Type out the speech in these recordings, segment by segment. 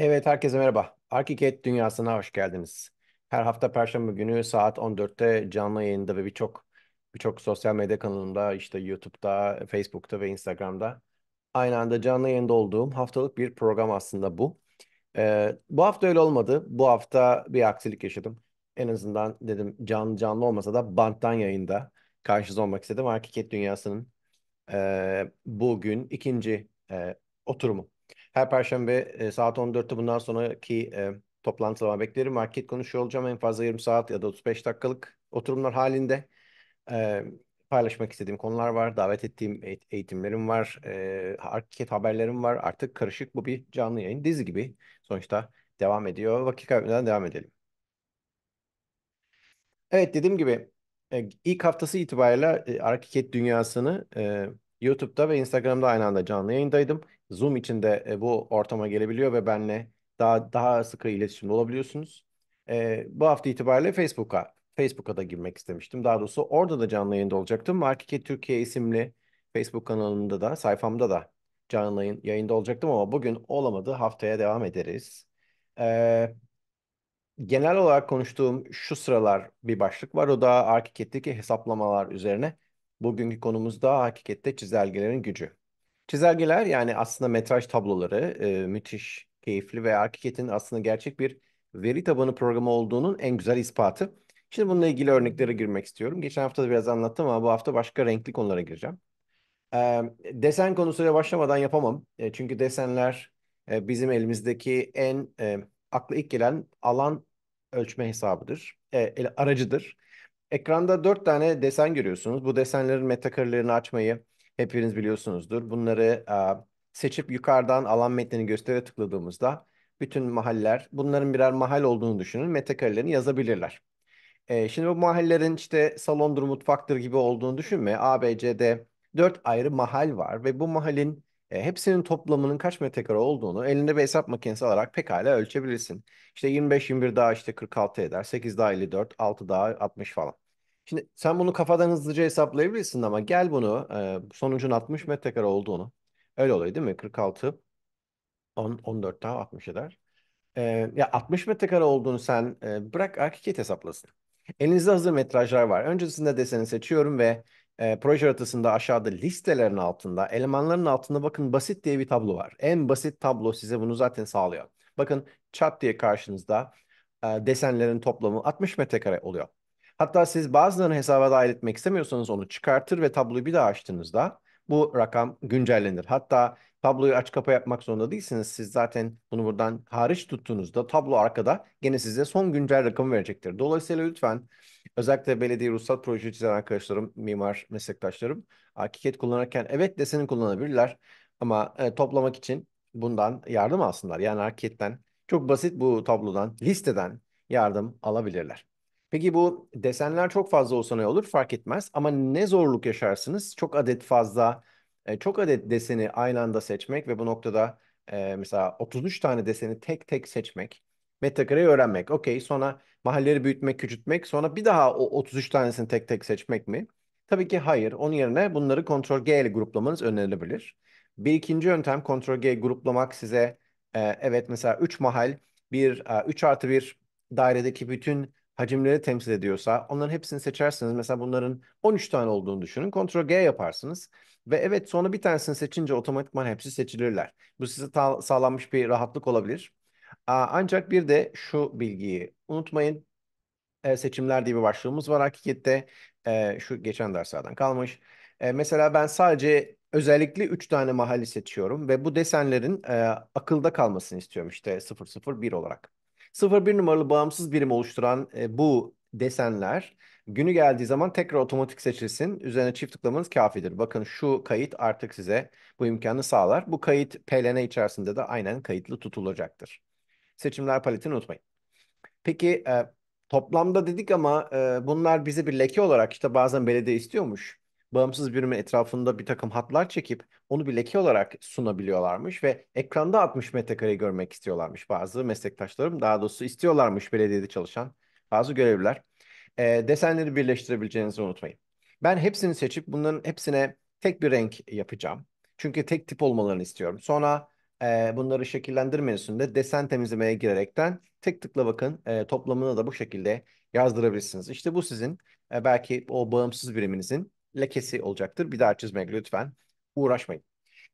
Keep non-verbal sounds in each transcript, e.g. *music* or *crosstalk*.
Evet, herkese merhaba. Arkiket dünyasına hoş geldiniz. Her hafta Perşembe günü saat 14'te canlı yayında ve birçok birçok sosyal medya kanalımda, işte YouTube'da, Facebook'ta ve Instagram'da aynı anda canlı yayında olduğum haftalık bir program aslında bu. Ee, bu hafta öyle olmadı. Bu hafta bir aksilik yaşadım. En azından dedim canlı canlı olmasa da banttan yayında karşınızda olmak istedim. Arkiket dünyasının e, bugün ikinci e, oturumu her perşembe e, saat 14'te bundan sonraki e, toplantılar beklerim. Market konuşuyor olacağım. En fazla 20 saat ya da 35 dakikalık oturumlar halinde e, paylaşmak istediğim konular var. Davet ettiğim eğitimlerim var. E, hareket haberlerim var. Artık karışık bu bir canlı yayın dizi gibi sonuçta devam ediyor. Vakit kaybetmeden devam edelim. Evet dediğim gibi e, ilk haftası itibariyle hareket dünyasını e, YouTube'da ve Instagram'da aynı anda canlı yayındaydım. Zoom içinde e, bu ortama gelebiliyor ve benle daha daha sıkı iletişimde olabiliyorsunuz. E, bu hafta itibariyle Facebook'a Facebook'a da girmek istemiştim. Daha doğrusu orada da canlı yayında olacaktım. Market Türkiye isimli Facebook kanalımda da sayfamda da canlı yayın, yayında olacaktım ama bugün olamadı. Haftaya devam ederiz. Ee, genel olarak konuştuğum şu sıralar bir başlık var. O da Arkiket'teki hesaplamalar üzerine. Bugünkü konumuz da hakikatte çizelgelerin gücü. Çizelgeler yani aslında metraj tabloları e, müthiş, keyifli ve hakikatin aslında gerçek bir veri tabanı programı olduğunun en güzel ispatı. Şimdi bununla ilgili örneklere girmek istiyorum. Geçen hafta da biraz anlattım ama bu hafta başka renkli konulara gireceğim. E, desen konusuyla başlamadan yapamam. E, çünkü desenler e, bizim elimizdeki en e, akla ilk gelen alan ölçme hesabıdır, e, aracıdır Ekranda dört tane desen görüyorsunuz. Bu desenlerin metakarelerini açmayı hepiniz biliyorsunuzdur. Bunları e, seçip yukarıdan alan metnini göstere tıkladığımızda bütün mahaller, bunların birer mahal olduğunu düşünün, metakarelerini yazabilirler. E, şimdi bu mahallelerin işte salondur, mutfaktır gibi olduğunu düşünme. A, B, C'de dört ayrı mahal var ve bu mahalin e, hepsinin toplamının kaç metrekare olduğunu elinde bir hesap makinesi alarak pekala ölçebilirsin. İşte 25-21 daha işte 46 eder, 8 daha 54, 6 daha 60 falan. Şimdi sen bunu kafadan hızlıca hesaplayabilirsin ama gel bunu e, sonucun 60 metrekare olduğunu. Öyle oluyor değil mi? 46 10, 14 daha 60 eder. E, ya 60 metrekare olduğunu sen e, bırak hakikat hesaplasın. Elinizde hazır metrajlar var. Öncesinde deseni seçiyorum ve e, proje haritasında aşağıda listelerin altında, elemanların altında bakın basit diye bir tablo var. En basit tablo size bunu zaten sağlıyor. Bakın çat diye karşınızda e, desenlerin toplamı 60 metrekare oluyor. Hatta siz bazılarını hesaba dahil etmek istemiyorsanız onu çıkartır ve tabloyu bir daha açtığınızda bu rakam güncellenir. Hatta tabloyu aç kapa yapmak zorunda değilsiniz. Siz zaten bunu buradan hariç tuttuğunuzda tablo arkada gene size son güncel rakamı verecektir. Dolayısıyla lütfen özellikle belediye ruhsat projesi çizen arkadaşlarım, mimar meslektaşlarım AKİKET kullanırken evet deseni kullanabilirler. Ama e, toplamak için bundan yardım alsınlar. Yani AKİKET'ten çok basit bu tablodan, listeden yardım alabilirler. Peki bu desenler çok fazla olsa ne olur? Fark etmez. Ama ne zorluk yaşarsınız? Çok adet fazla, e, çok adet deseni aynı anda seçmek ve bu noktada e, mesela 33 tane deseni tek tek seçmek, metrekareyi öğrenmek. Okey, sonra mahalleleri büyütmek, küçültmek, sonra bir daha o 33 tanesini tek tek seçmek mi? Tabii ki hayır. Onun yerine bunları Ctrl G ile gruplamanız önerilebilir. Bir ikinci yöntem Ctrl G gruplamak size e, evet mesela 3 mahal bir 3 e, artı bir dairedeki bütün hacimleri temsil ediyorsa onların hepsini seçersiniz. Mesela bunların 13 tane olduğunu düşünün. Ctrl G yaparsınız. Ve evet sonra bir tanesini seçince otomatikman hepsi seçilirler. Bu size sağlanmış bir rahatlık olabilir. ancak bir de şu bilgiyi unutmayın. E, seçimler diye bir başlığımız var hakikette. E, şu geçen derslerden kalmış. E, mesela ben sadece özellikle 3 tane mahalli seçiyorum ve bu desenlerin e, akılda kalmasını istiyorum işte 001 olarak. 0-1 numaralı bağımsız birim oluşturan e, bu desenler günü geldiği zaman tekrar otomatik seçilsin. Üzerine çift tıklamanız kafidir. Bakın şu kayıt artık size bu imkanı sağlar. Bu kayıt PLN içerisinde de aynen kayıtlı tutulacaktır. Seçimler paletini unutmayın. Peki e, toplamda dedik ama e, bunlar bize bir leke olarak işte bazen belediye istiyormuş bağımsız birimin etrafında bir takım hatlar çekip onu bir leke olarak sunabiliyorlarmış ve ekranda 60 metrekare görmek istiyorlarmış bazı meslektaşlarım. Daha doğrusu istiyorlarmış belediyede çalışan bazı görevliler. E, desenleri birleştirebileceğinizi unutmayın. Ben hepsini seçip bunların hepsine tek bir renk yapacağım. Çünkü tek tip olmalarını istiyorum. Sonra e, bunları şekillendirme menüsünde desen temizlemeye girerekten tek tıkla bakın e, toplamını da bu şekilde yazdırabilirsiniz. İşte bu sizin e, belki o bağımsız biriminizin lekesi olacaktır. Bir daha çizmeye lütfen uğraşmayın.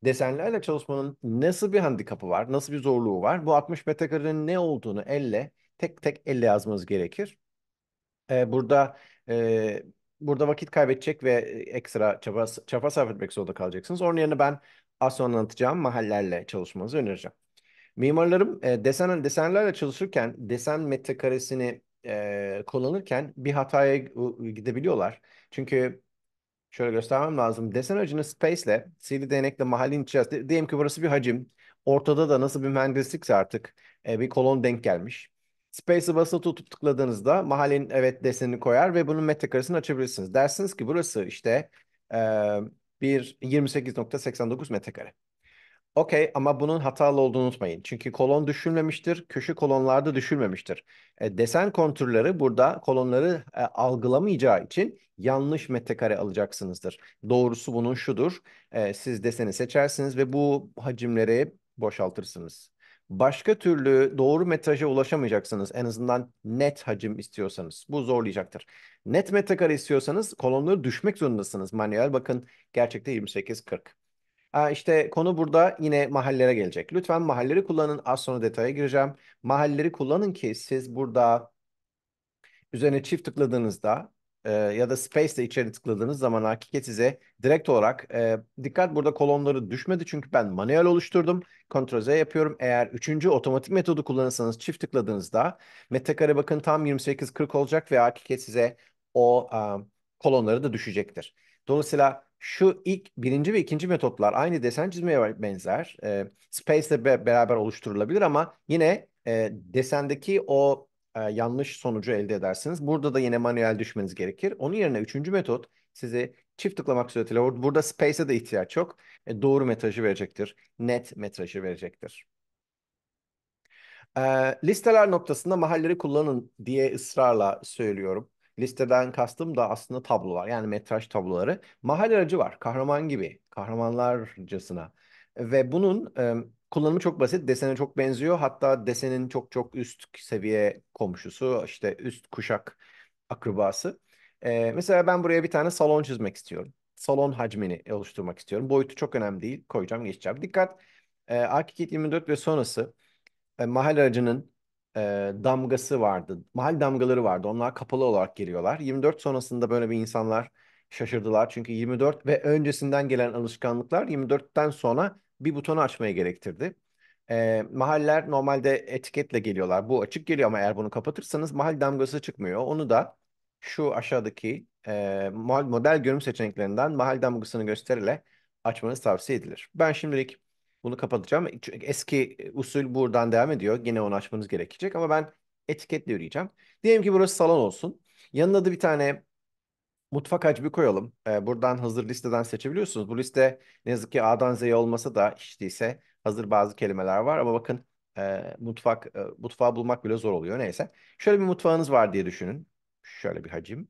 Desenlerle çalışmanın nasıl bir handikapı var, nasıl bir zorluğu var? Bu 60 metrekarenin ne olduğunu elle, tek tek elle yazmanız gerekir. Ee, burada e, burada vakit kaybedecek ve e, ekstra çaba, çaba sarf etmek zorunda kalacaksınız. Onun yerine ben az sonra anlatacağım mahallelerle çalışmanızı önereceğim. Mimarlarım e, desen, desenlerle çalışırken, desen metrekaresini e, kullanırken bir hataya gidebiliyorlar. Çünkü şöyle göstermem lazım. Desen hacını space'le, sivri değnekle mahallenin içerisinde, diyelim ki burası bir hacim. Ortada da nasıl bir mühendislikse artık e, bir kolon denk gelmiş. Space'ı basılı tutup tıkladığınızda mahallenin evet desenini koyar ve bunun metrekaresini açabilirsiniz. Dersiniz ki burası işte e, bir 28.89 metrekare. Okey ama bunun hatalı olduğunu unutmayın. Çünkü kolon düşülmemiştir, köşe kolonlarda düşülmemiştir. E, desen kontürleri burada kolonları e, algılamayacağı için yanlış metrekare alacaksınızdır. Doğrusu bunun şudur. E, siz deseni seçersiniz ve bu hacimleri boşaltırsınız. Başka türlü doğru metraja ulaşamayacaksınız. En azından net hacim istiyorsanız. Bu zorlayacaktır. Net metrekare istiyorsanız kolonları düşmek zorundasınız. Manuel bakın gerçekte 28-40. İşte konu burada yine mahallere gelecek. Lütfen mahalleri kullanın. Az sonra detaya gireceğim. Mahalleri kullanın ki siz burada üzerine çift tıkladığınızda e, ya da space ile içeri tıkladığınız zaman hakikat size direkt olarak e, dikkat burada kolonları düşmedi çünkü ben manuel oluşturdum. Ctrl Z yapıyorum. Eğer üçüncü otomatik metodu kullanırsanız çift tıkladığınızda metrekare bakın tam 28-40 olacak ve hakikat size o e, kolonları da düşecektir. Dolayısıyla şu ilk birinci ve ikinci metotlar aynı desen çizmeye benzer. E, Space ile be beraber oluşturulabilir ama yine e, desendeki o e, yanlış sonucu elde edersiniz. Burada da yine manuel düşmeniz gerekir. Onun yerine üçüncü metot sizi çift tıklamak suretiyle burada space'e de ihtiyaç yok. E, doğru metrajı verecektir. Net metrajı verecektir. E, listeler noktasında mahalleri kullanın diye ısrarla söylüyorum. Listeden kastım da aslında tablolar yani metraj tabloları. Mahal aracı var kahraman gibi kahramanlarcasına ve bunun e, kullanımı çok basit desene çok benziyor hatta desenin çok çok üst seviye komşusu işte üst kuşak akrabası. E, mesela ben buraya bir tane salon çizmek istiyorum. Salon hacmini oluşturmak istiyorum. Boyutu çok önemli değil. Koyacağım, geçeceğim. Dikkat! E, AKK 24 ve sonrası e, mahal aracının e, damgası vardı. Mahal damgaları vardı. Onlar kapalı olarak giriyorlar 24 sonrasında böyle bir insanlar şaşırdılar. Çünkü 24 ve öncesinden gelen alışkanlıklar 24'ten sonra bir butonu açmaya gerektirdi. E, mahaller normalde etiketle geliyorlar. Bu açık geliyor ama eğer bunu kapatırsanız mahal damgası çıkmıyor. Onu da şu aşağıdaki e, model görünüm seçeneklerinden mahal damgasını gösterile açmanız tavsiye edilir. Ben şimdilik bunu kapatacağım. Eski e, usul buradan devam ediyor. Yine onu açmanız gerekecek ama ben etiketle yürüyeceğim. Diyelim ki burası salon olsun. Yanına da bir tane mutfak hacmi koyalım. Ee, buradan hazır listeden seçebiliyorsunuz. Bu liste ne yazık ki A'dan Z'ye olmasa da işte değilse hazır bazı kelimeler var. Ama bakın e, mutfak e, mutfağı bulmak bile zor oluyor. Neyse. Şöyle bir mutfağınız var diye düşünün. Şöyle bir hacim.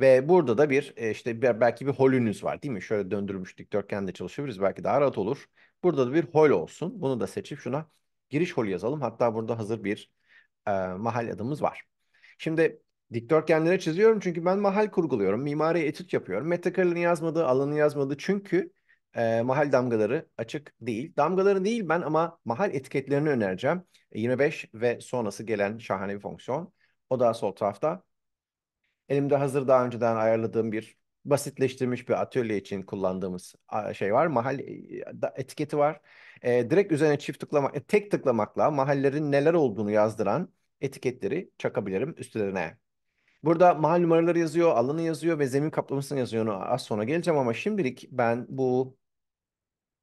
Ve burada da bir e, işte belki bir holünüz var değil mi? Şöyle döndürmüş dikdörtgen de çalışabiliriz. Belki daha rahat olur. Burada da bir hol olsun. Bunu da seçip şuna giriş holü yazalım. Hatta burada hazır bir e, mahal adımız var. Şimdi dikdörtgenlere çiziyorum çünkü ben mahal kurguluyorum. Mimari etüt yapıyorum. Metrekarelerini yazmadı, alanı yazmadı. Çünkü e, mahal damgaları açık değil. Damgaları değil ben ama mahal etiketlerini önereceğim. 25 e, ve sonrası gelen şahane bir fonksiyon. O da sol tarafta. Elimde hazır daha önceden ayarladığım bir basitleştirilmiş bir atölye için kullandığımız şey var. Mahal e, etiketi var. E, direkt üzerine çift tıklamak, e, tek tıklamakla mahallerin neler olduğunu yazdıran etiketleri çakabilirim üstlerine. Burada mahal numaraları yazıyor, alanı yazıyor ve zemin kaplamasını yazıyor. Ona az sonra geleceğim ama şimdilik ben bu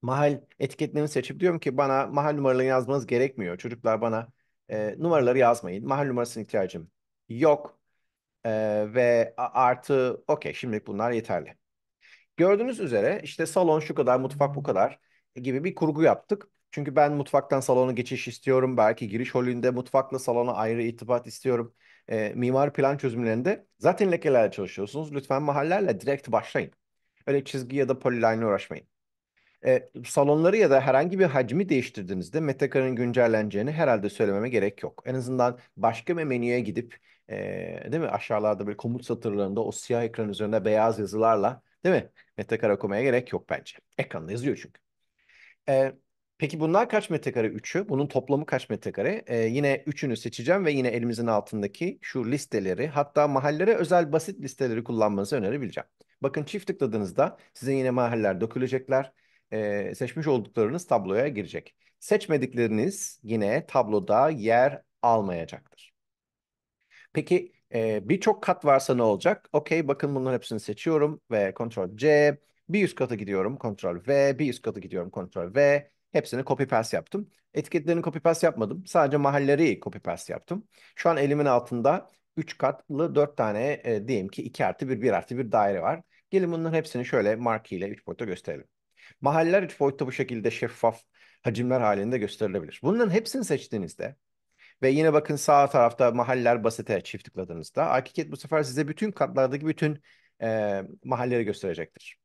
mahal etiketlerini seçip diyorum ki bana mahal numaralarını yazmanız gerekmiyor. Çocuklar bana e, numaraları yazmayın. Mahal numarasına ihtiyacım yok. E, ve artı okey şimdilik bunlar yeterli. Gördüğünüz üzere işte salon şu kadar, mutfak bu kadar gibi bir kurgu yaptık. Çünkü ben mutfaktan salona geçiş istiyorum. Belki giriş holünde mutfakla salona ayrı itibat istiyorum. E, mimari plan çözümlerinde zaten lekelerle çalışıyorsunuz. Lütfen mahallerle direkt başlayın. Öyle çizgi ya da poliline uğraşmayın. E, salonları ya da herhangi bir hacmi değiştirdiğinizde metrekarın güncelleneceğini herhalde söylememe gerek yok. En azından başka bir menüye gidip e, değil mi? Aşağılarda böyle komut satırlarında o siyah ekran üzerinde beyaz yazılarla değil mi? Metrekare okumaya gerek yok bence. Ekranda yazıyor çünkü. E, peki bunlar kaç metrekare üçü? Bunun toplamı kaç metrekare? E, yine üçünü seçeceğim ve yine elimizin altındaki şu listeleri hatta mahallere özel basit listeleri kullanmanızı önerebileceğim. Bakın çift tıkladığınızda size yine mahalleler dökülecekler. E, seçmiş olduklarınız tabloya girecek. Seçmedikleriniz yine tabloda yer almayacaktır. Peki e, birçok kat varsa ne olacak? Okey bakın bunların hepsini seçiyorum ve Ctrl C. Bir üst katı gidiyorum Ctrl V. Bir üst katı gidiyorum Ctrl V. Hepsini copy paste yaptım. Etiketlerini copy paste yapmadım. Sadece mahalleri copy paste yaptım. Şu an elimin altında 3 katlı 4 tane e, diyelim ki 2 artı 1, 1 artı 1 daire var. Gelin bunların hepsini şöyle marki ile 3 boyutta gösterelim. Mahalleler 3 boyutta bu şekilde şeffaf hacimler halinde gösterilebilir. Bunların hepsini seçtiğinizde ve yine bakın sağ tarafta mahalleler basite çift tıkladığınızda ArchiCAD bu sefer size bütün katlardaki bütün e, mahalleleri gösterecektir.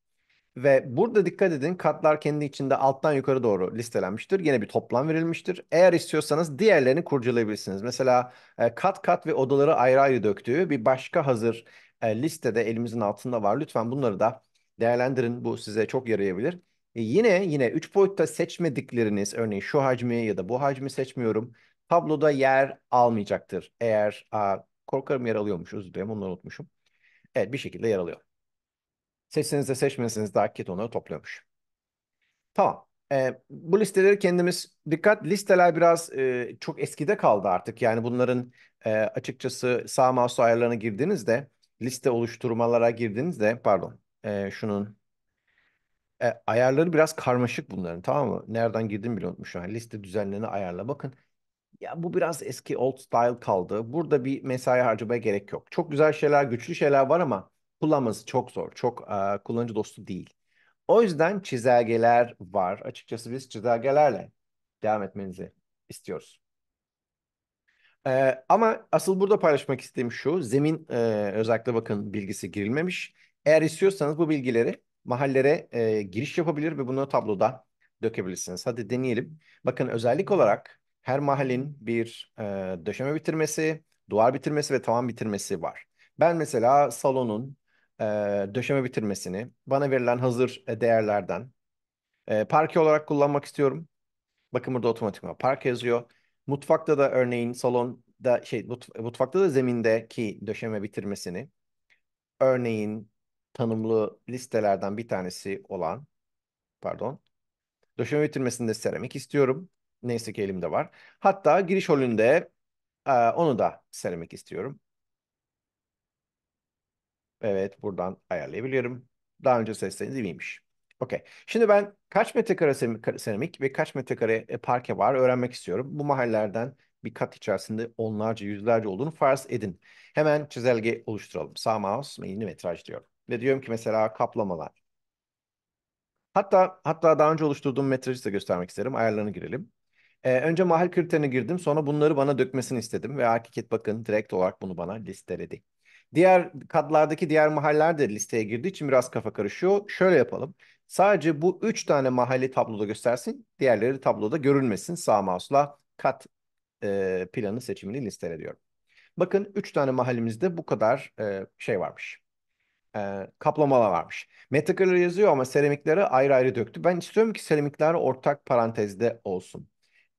Ve burada dikkat edin katlar kendi içinde alttan yukarı doğru listelenmiştir. Yine bir toplam verilmiştir. Eğer istiyorsanız diğerlerini kurcalayabilirsiniz. Mesela e, kat kat ve odaları ayrı ayrı döktüğü bir başka hazır e, listede elimizin altında var. Lütfen bunları da değerlendirin. Bu size çok yarayabilir. E, yine yine 3 boyutta seçmedikleriniz örneğin şu hacmi ya da bu hacmi seçmiyorum tabloda yer almayacaktır. Eğer korkarım yer alıyormuş özür dilerim onu unutmuşum. Evet bir şekilde yer alıyor. Seçseniz de seçmeseniz de onları topluyormuş. Tamam. E, bu listeleri kendimiz dikkat listeler biraz e, çok eskide kaldı artık. Yani bunların e, açıkçası sağ mouse ayarlarına girdiğinizde liste oluşturmalara girdiğinizde pardon e, şunun e, ayarları biraz karmaşık bunların tamam mı? Nereden girdim bile unutmuşum. Yani liste düzenlerini ayarla bakın ya bu biraz eski old style kaldı. Burada bir mesai harcamaya gerek yok. Çok güzel şeyler, güçlü şeyler var ama kullanması çok zor. Çok e, kullanıcı dostu değil. O yüzden çizelgeler var. Açıkçası biz çizelgelerle devam etmenizi istiyoruz. Ee, ama asıl burada paylaşmak istediğim şu. Zemin e, özellikle bakın bilgisi girilmemiş. Eğer istiyorsanız bu bilgileri mahallere e, giriş yapabilir ve bunu tabloda dökebilirsiniz. Hadi deneyelim. Bakın özellik olarak her mahallenin bir e, döşeme bitirmesi, duvar bitirmesi ve tavan bitirmesi var. Ben mesela salonun e, döşeme bitirmesini bana verilen hazır e, değerlerden e, parke olarak kullanmak istiyorum. Bakın burada otomatik olarak park yazıyor. Mutfakta da örneğin salonda şey mutfakta da zemindeki döşeme bitirmesini örneğin tanımlı listelerden bir tanesi olan pardon döşeme bitirmesinde seramik istiyorum. Neyse ki elimde var. Hatta giriş holünde e, onu da sermek istiyorum. Evet buradan ayarlayabiliyorum. Daha önce sesleriniz iyiymiş. Okey. Şimdi ben kaç metrekare seramik ve kaç metrekare e, parke var öğrenmek istiyorum. Bu mahallelerden bir kat içerisinde onlarca yüzlerce olduğunu farz edin. Hemen çizelge oluşturalım. Sağ mouse yeni metraj diyorum. Ve diyorum ki mesela kaplamalar. Hatta hatta daha önce oluşturduğum metrajı da göstermek isterim. Ayarlarını girelim. Ee, önce mahal kriterine girdim. Sonra bunları bana dökmesini istedim. Ve Arkiket bakın direkt olarak bunu bana listeledi. Diğer katlardaki diğer mahaller de listeye girdiği için biraz kafa karışıyor. Şöyle yapalım. Sadece bu üç tane mahalli tabloda göstersin. Diğerleri tabloda görülmesin. Sağ mouse'la kat e, planı seçimini listeliyorum. Bakın üç tane mahallimizde bu kadar e, şey varmış. E, kaplamalar varmış. Metakaları yazıyor ama seramikleri ayrı ayrı döktü. Ben istiyorum ki seramikler ortak parantezde olsun.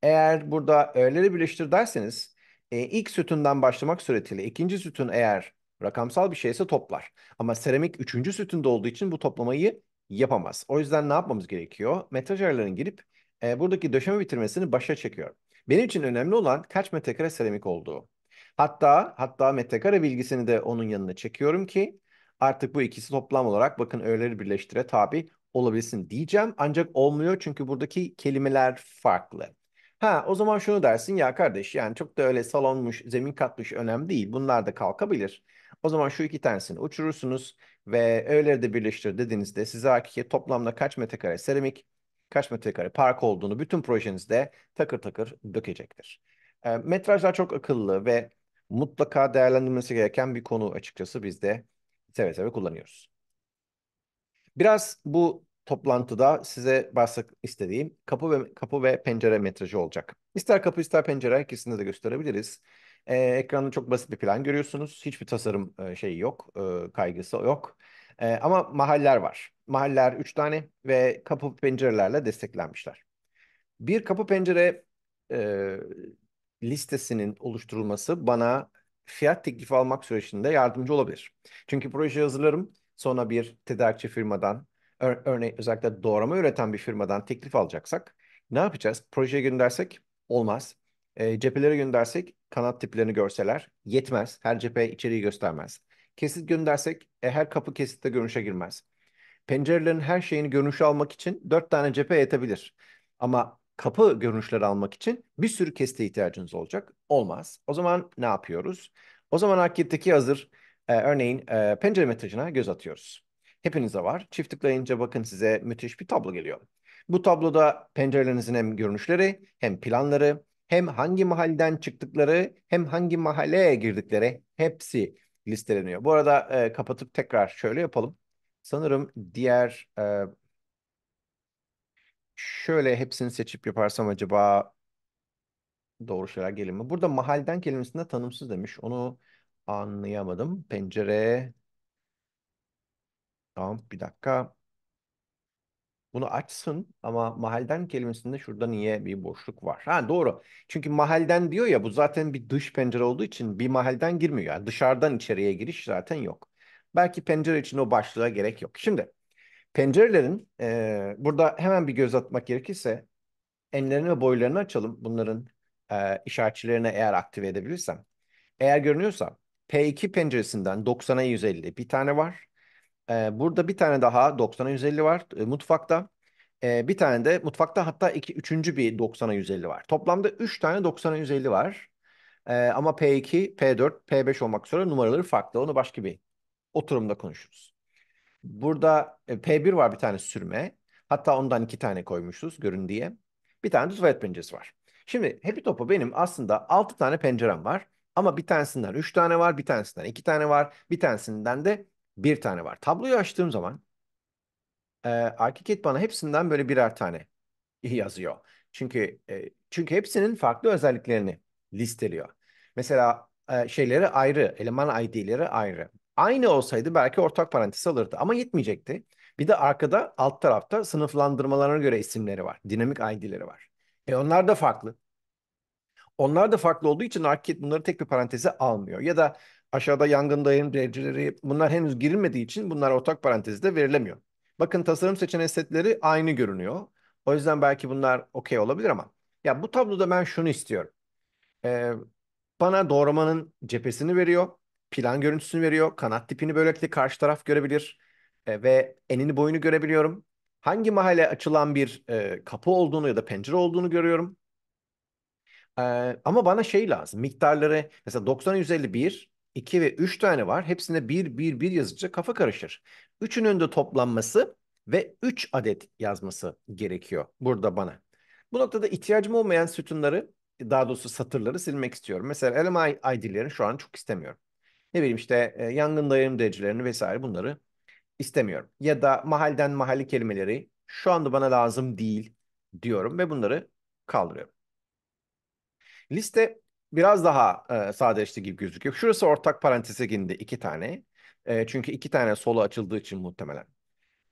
Eğer burada öğeleri birleştir derseniz e, ilk sütünden başlamak suretiyle ikinci sütun eğer rakamsal bir şeyse toplar. Ama seramik üçüncü sütünde olduğu için bu toplamayı yapamaz. O yüzden ne yapmamız gerekiyor? Metraj ayarlarına girip e, buradaki döşeme bitirmesini başa çekiyorum. Benim için önemli olan kaç metrekare seramik olduğu. Hatta hatta metrekare bilgisini de onun yanına çekiyorum ki artık bu ikisi toplam olarak bakın öğeleri birleştire tabi olabilsin diyeceğim. Ancak olmuyor çünkü buradaki kelimeler farklı. Ha, o zaman şunu dersin ya kardeş yani çok da öyle salonmuş, zemin katmış önemli değil. Bunlar da kalkabilir. O zaman şu iki tanesini uçurursunuz ve öğeleri de birleştir dediğinizde size hakiki toplamda kaç metrekare seramik, kaç metrekare park olduğunu bütün projenizde takır takır dökecektir. E, metrajlar çok akıllı ve mutlaka değerlendirilmesi gereken bir konu açıkçası biz de seve seve kullanıyoruz. Biraz bu toplantıda size bahsetmek istediğim kapı ve kapı ve pencere metrajı olacak. İster kapı ister pencere ikisini de gösterebiliriz. Ee, ekranda çok basit bir plan görüyorsunuz. Hiçbir tasarım e, şeyi yok, e, kaygısı yok. E, ama mahaller var. Mahaller 3 tane ve kapı pencerelerle desteklenmişler. Bir kapı pencere e, listesinin oluşturulması bana fiyat teklifi almak sürecinde yardımcı olabilir. Çünkü projeyi hazırlarım. Sonra bir tedarikçi firmadan ör, örneğin özellikle doğrama üreten bir firmadan teklif alacaksak ne yapacağız? Projeye göndersek olmaz. E, cephelere göndersek kanat tiplerini görseler yetmez. Her cephe içeriği göstermez. Kesit göndersek e, her kapı kesitte görünüşe girmez. Pencerelerin her şeyini görünüşe almak için dört tane cephe yetebilir. Ama kapı görünüşleri almak için bir sürü keste ihtiyacınız olacak. Olmaz. O zaman ne yapıyoruz? O zaman arketteki hazır e, örneğin e, pencere metrajına göz atıyoruz. Hepinize var. Çift tıklayınca bakın size müthiş bir tablo geliyor. Bu tabloda pencerelerinizin hem görünüşleri hem planları hem hangi mahalleden çıktıkları hem hangi mahalleye girdikleri hepsi listeleniyor. Bu arada e, kapatıp tekrar şöyle yapalım. Sanırım diğer e, şöyle hepsini seçip yaparsam acaba doğru şeyler gelir mi? Burada mahalden kelimesinde tanımsız demiş. Onu anlayamadım. Pencere Tamam bir dakika. Bunu açsın ama mahalden kelimesinde şurada niye bir boşluk var? Ha doğru. Çünkü mahalden diyor ya bu zaten bir dış pencere olduğu için bir mahalden girmiyor. Yani dışarıdan içeriye giriş zaten yok. Belki pencere için o başlığa gerek yok. Şimdi pencerelerin e, burada hemen bir göz atmak gerekirse enlerini ve boylarını açalım. Bunların e, işaretçilerini eğer aktive edebilirsem. Eğer görünüyorsa P2 penceresinden 90'a 150 bir tane var burada bir tane daha 90'a 150 var e, mutfakta. E, bir tane de mutfakta hatta iki, üçüncü bir 90'a 150 var. Toplamda 3 tane 90'a 150 var. E, ama P2, P4, P5 olmak üzere numaraları farklı. Onu başka bir oturumda konuşuruz. Burada e, P1 var bir tane sürme. Hatta ondan iki tane koymuşuz görün diye. Bir tane de tuvalet penceresi var. Şimdi Happy Topo benim aslında 6 tane pencerem var. Ama bir tanesinden 3 tane var, bir tanesinden 2 tane var, bir tanesinden de bir tane var. Tabloyu açtığım zaman e, ArchiCAD bana hepsinden böyle birer tane *laughs* yazıyor. Çünkü e, çünkü hepsinin farklı özelliklerini listeliyor. Mesela e, şeyleri ayrı, eleman ID'leri ayrı. Aynı olsaydı belki ortak parantez alırdı ama yetmeyecekti. Bir de arkada alt tarafta sınıflandırmalarına göre isimleri var. Dinamik ID'leri var. E onlar da farklı. Onlar da farklı olduğu için ArchiCAD bunları tek bir paranteze almıyor. Ya da aşağıda yangın dayanım dereceleri bunlar henüz girilmediği için bunlar ortak parantezde verilemiyor. Bakın tasarım seçeneği setleri aynı görünüyor. O yüzden belki bunlar okey olabilir ama ya bu tabloda ben şunu istiyorum. Ee, bana doğramanın cephesini veriyor, plan görüntüsünü veriyor, kanat tipini böylelikle karşı taraf görebilir e, ve enini boyunu görebiliyorum. Hangi mahalle açılan bir e, kapı olduğunu ya da pencere olduğunu görüyorum. E, ama bana şey lazım, miktarları mesela 90-151 2 ve 3 tane var. Hepsine 1 1 1 yazınca kafa karışır. Üçünün de toplanması ve 3 adet yazması gerekiyor burada bana. Bu noktada ihtiyacım olmayan sütunları daha doğrusu satırları silmek istiyorum. Mesela eleme ID'lerini şu an çok istemiyorum. Ne bileyim işte e, yangın dayanım derecelerini vesaire bunları istemiyorum. Ya da mahalden mahalli kelimeleri şu anda bana lazım değil diyorum ve bunları kaldırıyorum. Liste biraz daha e, sadeleşti gibi gözüküyor. Şurası ortak paranteze girdi iki tane. E, çünkü iki tane sola açıldığı için muhtemelen.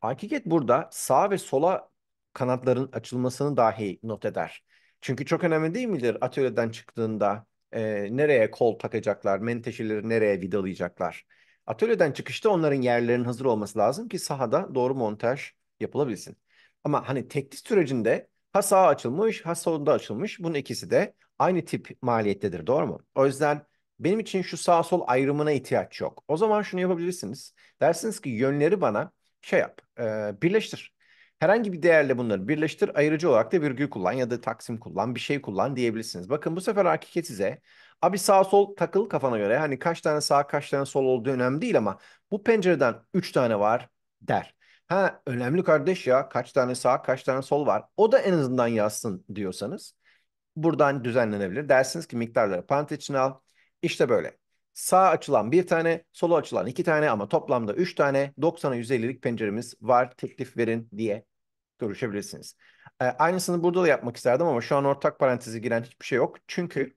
Hakikat burada sağ ve sola kanatların açılmasını dahi not eder. Çünkü çok önemli değil midir atölyeden çıktığında e, nereye kol takacaklar, menteşeleri nereye vidalayacaklar. Atölyeden çıkışta onların yerlerinin hazır olması lazım ki sahada doğru montaj yapılabilsin. Ama hani teklis sürecinde ha sağ açılmış ha solda açılmış bunun ikisi de aynı tip maliyettedir doğru mu? O yüzden benim için şu sağ sol ayrımına ihtiyaç yok. O zaman şunu yapabilirsiniz. Dersiniz ki yönleri bana şey yap, e, birleştir. Herhangi bir değerle bunları birleştir. Ayırıcı olarak da virgül kullan ya da taksim kullan, bir şey kullan diyebilirsiniz. Bakın bu sefer hakiki size abi sağ sol takıl kafana göre. Hani kaç tane sağ kaç tane sol olduğu önemli değil ama bu pencereden 3 tane var der. Ha önemli kardeş ya kaç tane sağ kaç tane sol var. O da en azından yazsın diyorsanız buradan düzenlenebilir. Dersiniz ki miktarları parantez için al. İşte böyle. Sağ açılan bir tane, sola açılan iki tane ama toplamda üç tane 90'a 150'lik penceremiz var. Teklif verin diye görüşebilirsiniz. E, aynısını burada da yapmak isterdim ama şu an ortak parantezi giren hiçbir şey yok. Çünkü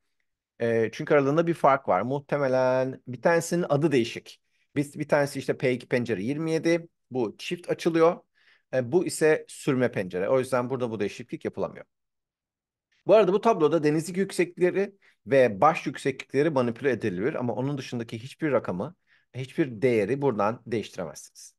e, çünkü aralarında bir fark var. Muhtemelen bir tanesinin adı değişik. Biz bir tanesi işte P2 pencere 27. Bu çift açılıyor. E, bu ise sürme pencere. O yüzden burada bu değişiklik yapılamıyor. Bu arada bu tabloda denizlik yükseklikleri ve baş yükseklikleri manipüle edilir, ama onun dışındaki hiçbir rakamı, hiçbir değeri buradan değiştiremezsiniz.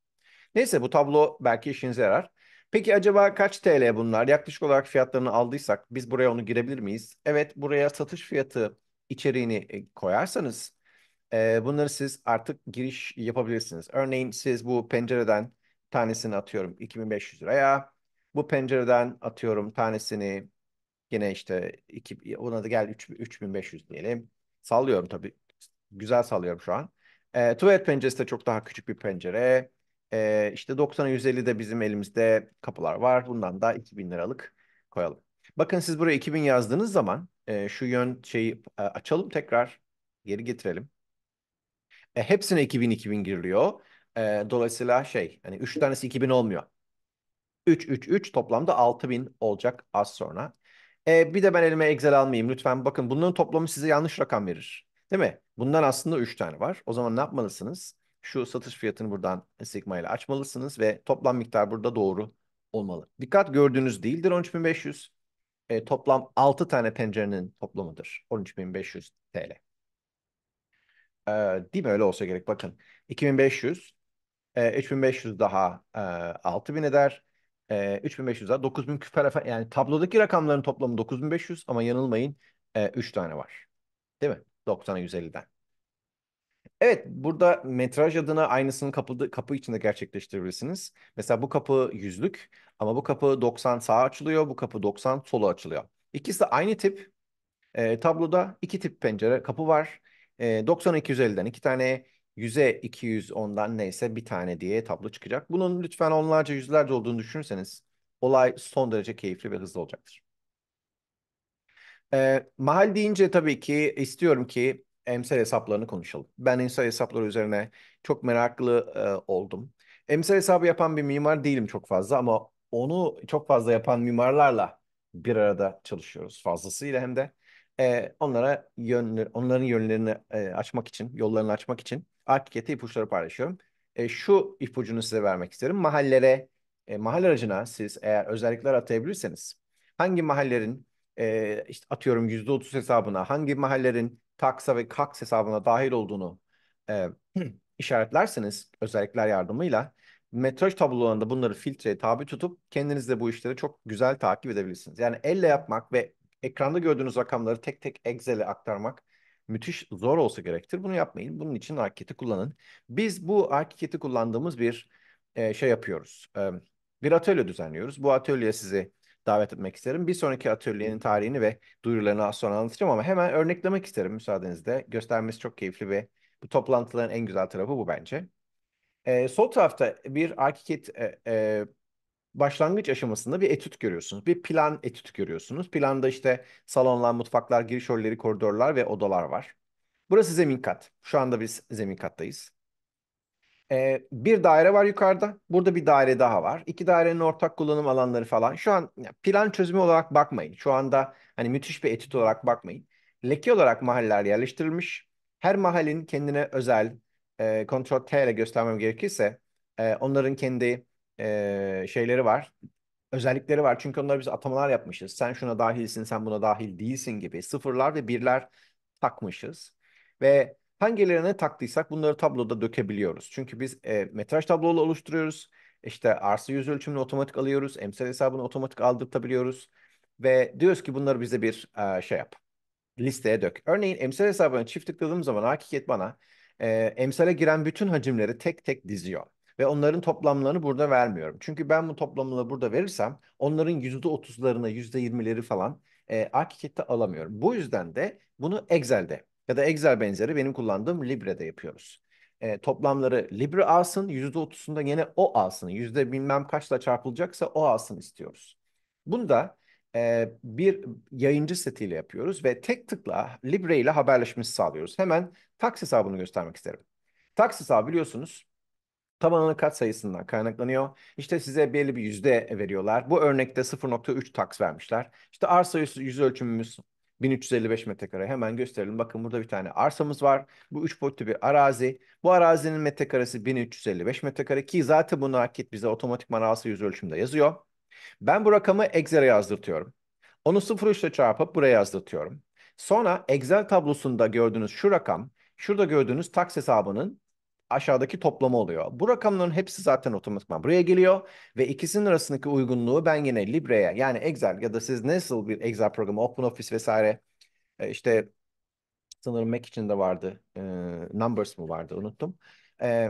Neyse bu tablo belki işinize yarar. Peki acaba kaç TL bunlar? Yaklaşık olarak fiyatlarını aldıysak biz buraya onu girebilir miyiz? Evet buraya satış fiyatı içeriğini e, koyarsanız e, bunları siz artık giriş yapabilirsiniz. Örneğin siz bu pencereden tanesini atıyorum 2500 liraya. Bu pencereden atıyorum tanesini Yine işte iki, ona da gel 3, 3500 diyelim. Sallıyorum tabii. Güzel sallıyorum şu an. E, tuvalet penceresi de çok daha küçük bir pencere. E, işte 90'a 150'de bizim elimizde kapılar var. Bundan da 2000 liralık koyalım. Bakın siz buraya 2000 yazdığınız zaman e, şu yön şeyi e, açalım tekrar. Geri getirelim. E, hepsine 2000 2000 giriliyor. E, dolayısıyla şey hani 3 tanesi 2000 olmuyor. 3 3 3 toplamda 6000 olacak az sonra. E, bir de ben elime Excel almayayım lütfen. Bakın bunların toplamı size yanlış rakam verir. Değil mi? Bundan aslında 3 tane var. O zaman ne yapmalısınız? Şu satış fiyatını buradan sigma ile açmalısınız ve toplam miktar burada doğru olmalı. Dikkat gördüğünüz değildir 13500. E, toplam 6 tane pencerenin toplamıdır. 13500 TL. E, değil mi? Öyle olsa gerek. Bakın 2500, e, 3500 daha e, 6000 eder e, var, 9000 küpe yani tablodaki rakamların toplamı 9500 ama yanılmayın e, 3 tane var. Değil mi? 90'a 150'den. Evet burada metraj adına aynısını kapı, kapı içinde gerçekleştirebilirsiniz. Mesela bu kapı yüzlük ama bu kapı 90 sağa açılıyor, bu kapı 90 sola açılıyor. İkisi de aynı tip. E, tabloda iki tip pencere kapı var. E, 90'a 250'den iki tane 100'e 210'dan neyse bir tane diye tablo çıkacak. Bunun lütfen onlarca yüzlerce olduğunu düşünürseniz olay son derece keyifli ve hızlı olacaktır. E, mahal deyince tabii ki istiyorum ki emsal hesaplarını konuşalım. Ben emsal hesapları üzerine çok meraklı e, oldum. Emsal hesabı yapan bir mimar değilim çok fazla ama onu çok fazla yapan mimarlarla bir arada çalışıyoruz fazlasıyla hem de e, onlara yönler, onların yönlerini e, açmak için, yollarını açmak için Arkiket'e ipuçları paylaşıyorum. E, şu ipucunu size vermek isterim. Mahallere, e, mahalle aracına siz eğer özellikler atayabilirseniz hangi mahallelerin e, işte atıyorum %30 hesabına, hangi mahallelerin taksa ve kaks hesabına dahil olduğunu e, *clears throat* işaretlerseniz özellikler yardımıyla metraj tablolarında bunları filtreye tabi tutup kendiniz de bu işleri çok güzel takip edebilirsiniz. Yani elle yapmak ve ekranda gördüğünüz rakamları tek tek Excel'e aktarmak müthiş zor olsa gerektir. Bunu yapmayın. Bunun için ArchiCAD'i kullanın. Biz bu ArchiCAD'i kullandığımız bir e, şey yapıyoruz. E, bir atölye düzenliyoruz. Bu atölye sizi davet etmek isterim. Bir sonraki atölyenin tarihini ve duyurularını az sonra anlatacağım ama hemen örneklemek isterim müsaadenizle. Göstermesi çok keyifli ve bu toplantıların en güzel tarafı bu bence. E, sol tarafta bir ArchiCAD e, e, başlangıç aşamasında bir etüt görüyorsunuz. Bir plan etüt görüyorsunuz. Planda işte salonlar, mutfaklar, giriş holleri, koridorlar ve odalar var. Burası zemin kat. Şu anda biz zemin kattayız. Ee, bir daire var yukarıda. Burada bir daire daha var. İki dairenin ortak kullanım alanları falan. Şu an plan çözümü olarak bakmayın. Şu anda hani müthiş bir etüt olarak bakmayın. Leke olarak mahalleler yerleştirilmiş. Her mahallenin kendine özel e, kontrol T ile göstermem gerekirse e, onların kendi e, şeyleri var. Özellikleri var. Çünkü onlara biz atamalar yapmışız. Sen şuna dahilsin, sen buna dahil değilsin gibi. Sıfırlar ve birler takmışız. Ve hangilerini taktıysak bunları tabloda dökebiliyoruz. Çünkü biz e, metraj tablolu oluşturuyoruz. İşte arsa yüz ölçümünü otomatik alıyoruz. Emsal hesabını otomatik aldırtabiliyoruz. Ve diyoruz ki bunları bize bir e, şey yap. Listeye dök. Örneğin emsal hesabına çift tıkladığım zaman hakikat bana e, emsale giren bütün hacimleri tek tek diziyor ve onların toplamlarını burada vermiyorum. Çünkü ben bu toplamını burada verirsem onların %30'larına %20'leri falan e, ArchiCAD'de alamıyorum. Bu yüzden de bunu Excel'de ya da Excel benzeri benim kullandığım Libre'de yapıyoruz. E, toplamları Libre alsın, %30'unda yine o alsın. Yüzde bilmem kaçla çarpılacaksa o alsın istiyoruz. Bunu da e, bir yayıncı setiyle yapıyoruz ve tek tıkla Libre ile haberleşmesi sağlıyoruz. Hemen taksi hesabını göstermek isterim. Taksi hesabı biliyorsunuz tamamen kat sayısından kaynaklanıyor. İşte size belli bir yüzde veriyorlar. Bu örnekte 0.3 taks vermişler. İşte arsa yüz ölçümümüz 1355 metrekare hemen gösterelim. Bakın burada bir tane arsamız var. Bu üç boyutlu bir arazi. Bu arazinin metrekaresi 1355 metrekare ki zaten bunu hareket bize otomatikman arsa yüz ölçümde yazıyor. Ben bu rakamı Excel'e yazdırtıyorum. Onu 0.3 ile çarpıp buraya yazdırtıyorum. Sonra Excel tablosunda gördüğünüz şu rakam, şurada gördüğünüz tax hesabının aşağıdaki toplama oluyor. Bu rakamların hepsi zaten otomatikman buraya geliyor ve ikisinin arasındaki uygunluğu ben yine Libre'ye yani Excel ya da siz nasıl bir Excel programı OpenOffice vesaire e, işte sanırım Mac için de vardı e, Numbers mı vardı unuttum. E,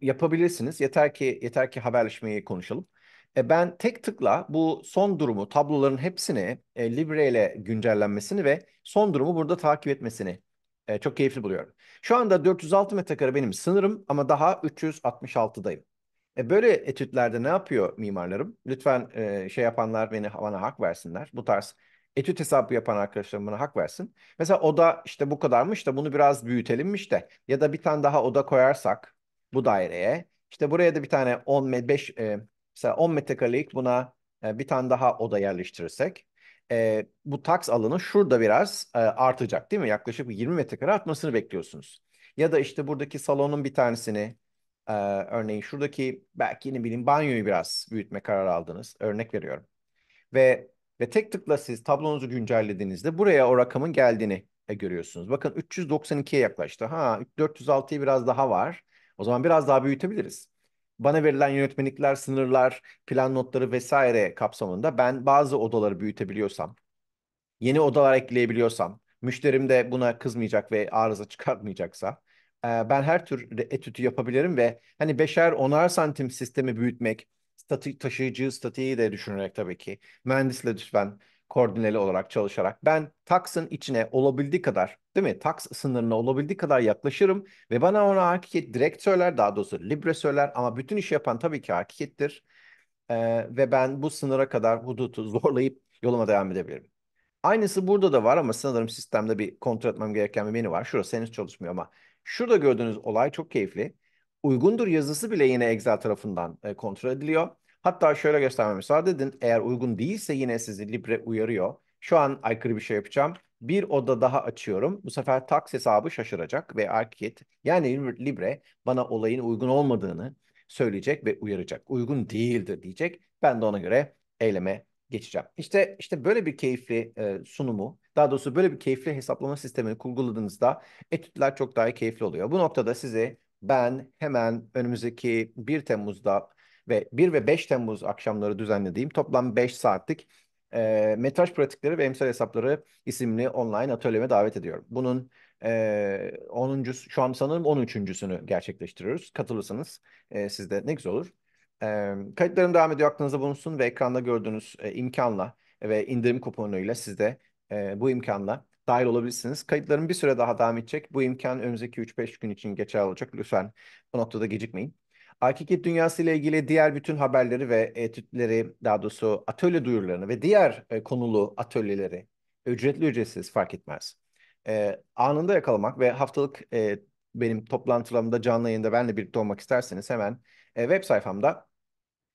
yapabilirsiniz yeter ki yeter ki haberleşmeyi konuşalım. ben tek tıkla bu son durumu tabloların hepsini Libre ile güncellenmesini ve son durumu burada takip etmesini e, çok keyifli buluyorum. Şu anda 406 metrekare benim sınırım ama daha 366'dayım. E, böyle etütlerde ne yapıyor mimarlarım? Lütfen e, şey yapanlar beni bana hak versinler. Bu tarz etüt hesabı yapan arkadaşlarım bana hak versin. Mesela oda işte bu kadarmış da bunu biraz büyütelimmiş de ya da bir tane daha oda koyarsak bu daireye İşte buraya da bir tane 10 5 e, mesela 10 metrekarelik buna e, bir tane daha oda yerleştirirsek e, bu tax alanı şurada biraz e, artacak değil mi? Yaklaşık 20 metrekare artmasını bekliyorsunuz. Ya da işte buradaki salonun bir tanesini e, örneğin şuradaki belki ne bileyim banyoyu biraz büyütme kararı aldınız. Örnek veriyorum. Ve ve tek tıkla siz tablonuzu güncellediğinizde buraya o rakamın geldiğini e, görüyorsunuz. Bakın 392'ye yaklaştı. Ha 406'yı biraz daha var. O zaman biraz daha büyütebiliriz bana verilen yönetmenlikler, sınırlar, plan notları vesaire kapsamında ben bazı odaları büyütebiliyorsam, yeni odalar ekleyebiliyorsam, müşterim de buna kızmayacak ve arıza *laughs* çıkartmayacaksa e, ben her tür etütü yapabilirim ve hani beşer onar santim sistemi büyütmek, statü, taşıyıcı statiği de düşünerek tabii ki mühendisle lütfen koordineli olarak çalışarak ben taksın içine olabildiği kadar değil mi? Tax sınırına olabildiği kadar yaklaşırım ve bana ona hakikat direktörler daha doğrusu libre söyler ama bütün işi yapan tabii ki hakikettir. Ee, ve ben bu sınıra kadar hudutu zorlayıp yoluma devam edebilirim. Aynısı burada da var ama sanırım sistemde bir kontrol etmem gereken bir menü var. Şurası henüz çalışmıyor ama şurada gördüğünüz olay çok keyifli. Uygundur yazısı bile yine Excel tarafından e, kontrol ediliyor. Hatta şöyle göstermeme müsaade edin. Eğer uygun değilse yine sizi Libre uyarıyor. Şu an aykırı bir şey yapacağım. Bir oda daha açıyorum. Bu sefer tax hesabı şaşıracak ve ARKit yani Libre bana olayın uygun olmadığını söyleyecek ve uyaracak. Uygun değildir diyecek. Ben de ona göre eyleme geçeceğim. İşte işte böyle bir keyifli e, sunumu, daha doğrusu böyle bir keyifli hesaplama sistemini kurguladığınızda etütler çok daha keyifli oluyor. Bu noktada size ben hemen önümüzdeki 1 Temmuz'da ve 1 ve 5 Temmuz akşamları düzenlediğim toplam 5 saatlik e, metraj pratikleri ve emsal hesapları isimli online atölyeme davet ediyorum. Bunun e, 10. şu an sanırım 13.sünü gerçekleştiriyoruz. Katılırsanız e, sizde ne güzel olur. E, kayıtlarım devam ediyor aklınızda bulunsun ve ekranda gördüğünüz e, imkanla ve indirim kuponuyla sizde e, bu imkanla dahil olabilirsiniz. Kayıtların bir süre daha devam edecek. Bu imkan önümüzdeki 3-5 gün için geçerli olacak. Lütfen bu noktada gecikmeyin. Erkeklik dünyası ile ilgili diğer bütün haberleri ve etütleri, daha doğrusu atölye duyurularını ve diğer e, konulu atölyeleri ücretli ücretsiz fark etmez. E, anında yakalamak ve haftalık e, benim toplantılarımda canlı yayında benle birlikte olmak isterseniz hemen e, web sayfamda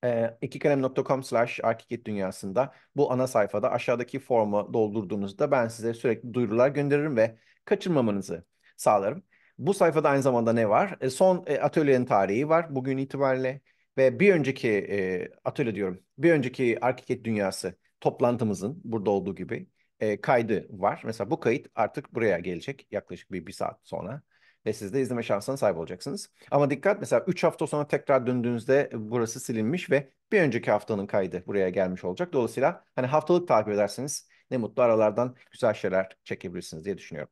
e, ikikalem.com slash erkeklik dünyasında bu ana sayfada aşağıdaki formu doldurduğunuzda ben size sürekli duyurular gönderirim ve kaçırmamanızı sağlarım. Bu sayfada aynı zamanda ne var? E, son e, atölyenin tarihi var bugün itibariyle ve bir önceki e, atölye diyorum, bir önceki Arkiket Dünyası toplantımızın burada olduğu gibi e, kaydı var. Mesela bu kayıt artık buraya gelecek yaklaşık bir, bir saat sonra ve siz de izleme şansına sahip olacaksınız. Ama dikkat mesela 3 hafta sonra tekrar döndüğünüzde burası silinmiş ve bir önceki haftanın kaydı buraya gelmiş olacak. Dolayısıyla hani haftalık takip ederseniz ne mutlu aralardan güzel şeyler çekebilirsiniz diye düşünüyorum.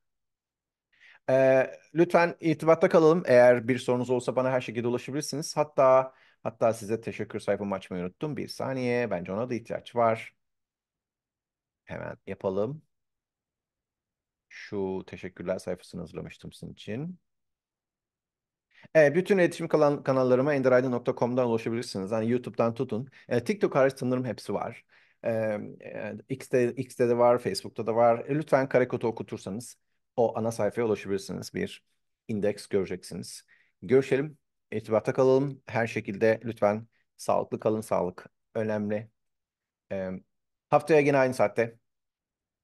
E, lütfen irtibatta kalalım. Eğer bir sorunuz olsa bana her şekilde ulaşabilirsiniz. Hatta hatta size teşekkür sayfamı açmayı unuttum. Bir saniye. Bence ona da ihtiyaç var. Hemen yapalım. Şu teşekkürler sayfasını hazırlamıştım sizin için. Evet, bütün iletişim kalan kanallarıma enderaydın.com'dan ulaşabilirsiniz. Yani YouTube'dan tutun. E, TikTok hariç sanırım hepsi var. E, X'de, X'de de var, Facebook'ta da var. E, lütfen Karekot'u okutursanız o ana sayfaya ulaşabilirsiniz. Bir indeks göreceksiniz. Görüşelim, irtibata kalalım. Her şekilde lütfen sağlıklı kalın. Sağlık önemli. E, haftaya yine aynı saatte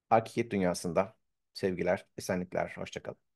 Hakikat Dünyası'nda sevgiler, esenlikler, hoşçakalın.